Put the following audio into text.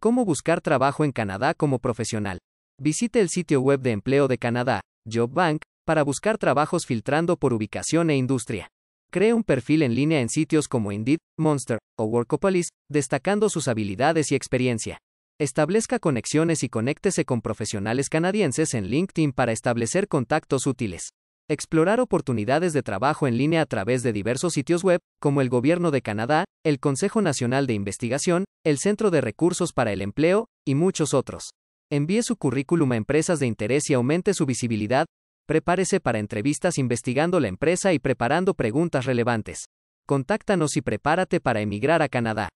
Cómo buscar trabajo en Canadá como profesional. Visite el sitio web de empleo de Canadá, JobBank, para buscar trabajos filtrando por ubicación e industria. Cree un perfil en línea en sitios como Indeed, Monster o Workopolis, destacando sus habilidades y experiencia. Establezca conexiones y conéctese con profesionales canadienses en LinkedIn para establecer contactos útiles. Explorar oportunidades de trabajo en línea a través de diversos sitios web, como el Gobierno de Canadá, el Consejo Nacional de Investigación, el Centro de Recursos para el Empleo, y muchos otros. Envíe su currículum a empresas de interés y aumente su visibilidad. Prepárese para entrevistas investigando la empresa y preparando preguntas relevantes. Contáctanos y prepárate para emigrar a Canadá.